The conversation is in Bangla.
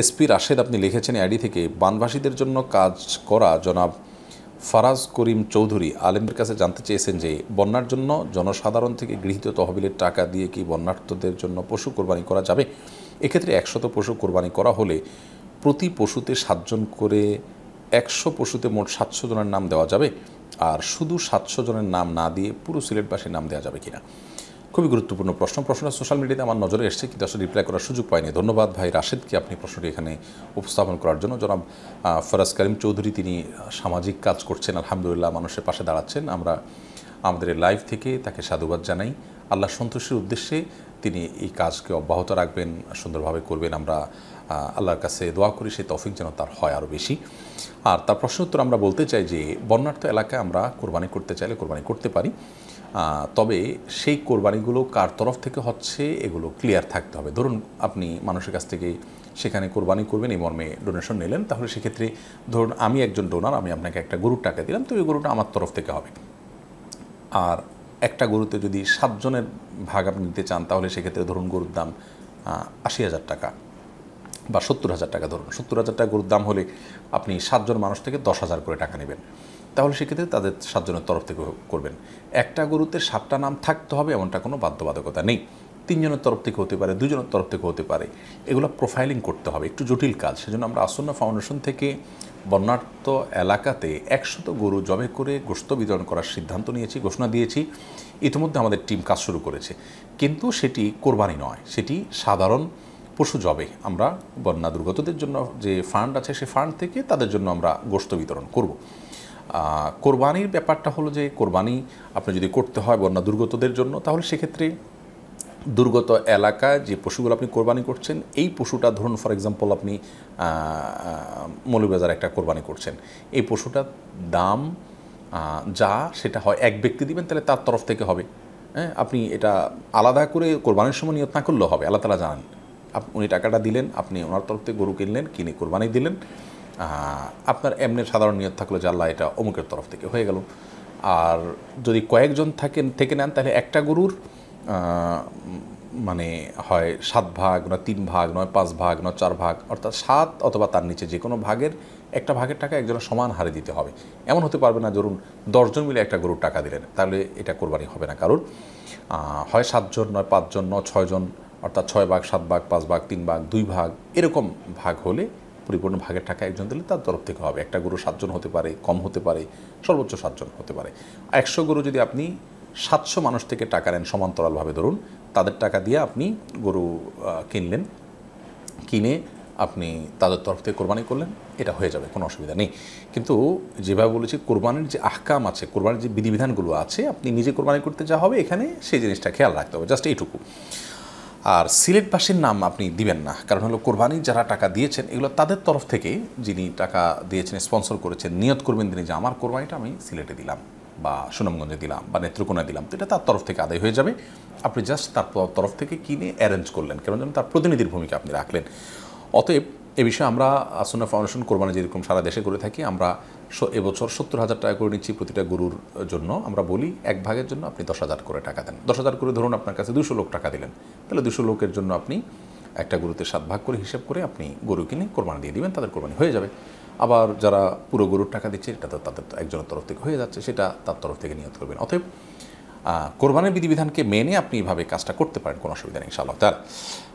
এসপি রাশেদ আপনি লিখেছেন অ্যাডি থেকে বানবাসীদের জন্য কাজ করা জনাব ফারাজ করিম চৌধুরী আলেমদের কাছে জানতে চেয়েছেন যে বন্যার জন্য জনসাধারণ থেকে গৃহীত তহবিলের টাকা দিয়ে কি বন্যার্থদের জন্য পশু কোরবানি করা যাবে এক্ষেত্রে একশত পশু কোরবানি করা হলে প্রতি পশুতে সাতজন করে একশো পশুতে মোট সাতশো জনের নাম দেওয়া যাবে আর শুধু সাতশো জনের নাম না দিয়ে পুরো সিলেটবাসীর নাম দেওয়া যাবে কিনা খুবই গুরুত্বপূর্ণ প্রশ্ন প্রশ্নটা সোশ্যাল মিডিয়াতে আমার নজরে এসছে কিন্তু আসলে রিপ্লাই করার সুযোগ পাইনি ধন্যবাদ ভাই রাশেদকে আপনি প্রশ্নটি এখানে উপস্থাপন করার জন্য জনাব ফরাজ করিম চৌধুরী তিনি সামাজিক কাজ করছেন আলহামদুলিল্লাহ মানুষের পাশে দাঁড়াচ্ছেন আমরা আমাদের লাইভ থেকে তাকে সাধুবাদ জানাই আল্লাহ সন্তোষের উদ্দেশ্যে তিনি এই কাজকে অব্যাহত রাখবেন সুন্দরভাবে করবেন আমরা আল্লাহর কাছে দোয়া করি সেই তফিক যেন তার হয় আরও বেশি আর তার প্রশ্ন উত্তর আমরা বলতে চাই যে বন্যার্থ এলাকায় আমরা কোরবানি করতে চাইলে কোরবানি করতে পারি তবে সেই কোরবানিগুলো কার তরফ থেকে হচ্ছে এগুলো ক্লিয়ার থাকতে হবে ধরুন আপনি মানুষের কাছ থেকে সেখানে কোরবানি করবেন এই মর্মে ডোনেশন নিলেন তাহলে সেক্ষেত্রে ধরুন আমি একজন ডোনার আমি আপনাকে একটা গরুর টাকা দিলাম তো ওই গরুটা আমার তরফ থেকে হবে আর একটা গরুতে যদি সাতজনের ভাগ আপনি নিতে চান তাহলে সেক্ষেত্রে ধরুন গরুর দাম আশি হাজার টাকা বা সত্তর হাজার টাকা ধরুন সত্তর হাজার টাকা গরুর দাম হলে আপনি সাতজন মানুষ থেকে দশ হাজার করে টাকা নেবেন তাহলে সেক্ষেত্রে তাদের সাতজনের তরফ থেকে করবেন একটা গরুতে সাতটা নাম থাকতে হবে এমনটা কোনো বাধ্যবাধকতা নেই তিনজনের তরফ থেকে হতে পারে দুজনের তরফ থেকে হতে পারে এগুলো প্রোফাইলিং করতে হবে একটু জটিল কাজ সেজন্য আমরা আসন্ন ফাউন্ডেশন থেকে বন্যার্ত এলাকাতে একশত গরু জবে করে গোস্ত বিতরণ করার সিদ্ধান্ত নিয়েছি ঘোষণা দিয়েছি ইতিমধ্যে আমাদের টিম কাজ শুরু করেছে কিন্তু সেটি কোরবানি নয় সেটি সাধারণ পশু জবে আমরা বন্যা দুর্গতদের জন্য যে ফান্ড আছে সে ফান্ড থেকে তাদের জন্য আমরা গোস্ত বিতরণ করব কোরবানির ব্যাপারটা হলো যে কোরবানি আপনি যদি করতে হয় বন্যা দুর্গতদের জন্য তাহলে সেক্ষেত্রে দুর্গত এলাকা যে পশুগুলো আপনি কোরবানি করছেন এই পশুটা ধরুন ফর এক্সাম্পল আপনি মৌলবাজার একটা কোরবানি করছেন এই পশুটার দাম যা সেটা হয় এক ব্যক্তি দিবেন তাহলে তার তরফ থেকে হবে হ্যাঁ আপনি এটা আলাদা করে কোরবানির সময় নিয়ত না করলেও হবে আল্লাহ তালা জানান উনি টাকাটা দিলেন আপনি ওনার তরফ থেকে গরু কিনলেন কিনে কোরবানি দিলেন আপনার এমনি সাধারণ নিয়ত থাকলো যে আল্লাহ এটা অমুকের তরফ থেকে হয়ে গেল আর যদি কয়েকজন থাকেন থেকে নেন তাহলে একটা গরুর মানে হয় সাত ভাগ নয় তিন ভাগ নয় পাঁচ ভাগ নয় চার ভাগ অর্থাৎ সাত অথবা তার নিচে যে কোনো ভাগের একটা ভাগের টাকা একজনের সমান হারে দিতে হবে এমন হতে পারবে না ধরুন দশজন মিলে একটা গরুর টাকা দিলেন তাহলে এটা কোরবানি হবে না কারণ হয় সাতজন নয় পাঁচজন নয় ছয়জন অর্থাৎ ছয় ভাগ সাত ভাগ পাঁচ ভাগ তিন ভাগ দুই ভাগ এরকম ভাগ হলে পরিপূর্ণ ভাগের টাকা একজন দিলে তার তরফ থেকে হবে একটা গরু সাতজন হতে পারে কম হতে পারে সর্বোচ্চ সাতজন হতে পারে একশো গরু যদি আপনি সাতশো মানুষ থেকে টাকা নেন সমান্তরালভাবে ধরুন তাদের টাকা দিয়ে আপনি গরু কিনলেন কিনে আপনি তাদের তরফ থেকে কোরবানি করলেন এটা হয়ে যাবে কোনো অসুবিধা নেই কিন্তু যেভাবে বলেছি কোরবানির যে আহকাম আছে কোরবানির যে বিধিবিধানগুলো আছে আপনি নিজে কোরবানি করতে যা হবে এখানে সেই জিনিসটা খেয়াল রাখতে হবে জাস্ট এইটুকু আর সিলেটবাসীর নাম আপনি দিবেন না কারণ হলো কোরবানি যারা টাকা দিয়েছেন এগুলো তাদের তরফ থেকে যিনি টাকা দিয়েছেন স্পন্সর করেছেন নিয়ত করবেন তিনি যে আমার কোরবানিটা আমি সিলেটে দিলাম বা সুনামগঞ্জে দিলাম বা নেত্রকোনায় দিলাম তো এটা তার তরফ থেকে আদায় হয়ে যাবে আপনি জাস্ট তার তরফ থেকে কিনে অ্যারেঞ্জ করলেন কেন যেন তার প্রতিনিধির ভূমিকা আপনি রাখলেন অতএব এ বিষয়ে আমরা আসনা ফাউন্ডেশন কোরবানি যেরকম সারা দেশে করে থাকি আমরা এবছর সত্তর হাজার টাকা করে নিচ্ছি প্রতিটা গরুর জন্য আমরা বলি এক ভাগের জন্য আপনি দশ হাজার করে টাকা দেন দশ হাজার করে ধরুন আপনার কাছে দুশো লোক টাকা দিলেন তাহলে দুশো লোকের জন্য আপনি একটা গরুতে সাত ভাগ করে হিসেব করে আপনি গরু কিনে কোরবানি দিয়ে দিবেন তাদের কোরবানি হয়ে যাবে আবার যারা পুরো গরুর টাকা দিচ্ছে এটা তো তাদের একজনের তরফ থেকে হয়ে যাচ্ছে সেটা তার তরফ থেকে নিয়ত করবেন অতএব কোরবানের বিধিবিধানকে মেনে আপনি এভাবে কাজটা করতে পারেন কোনো অসুবিধা নেই ইনশাআল্লাহ তার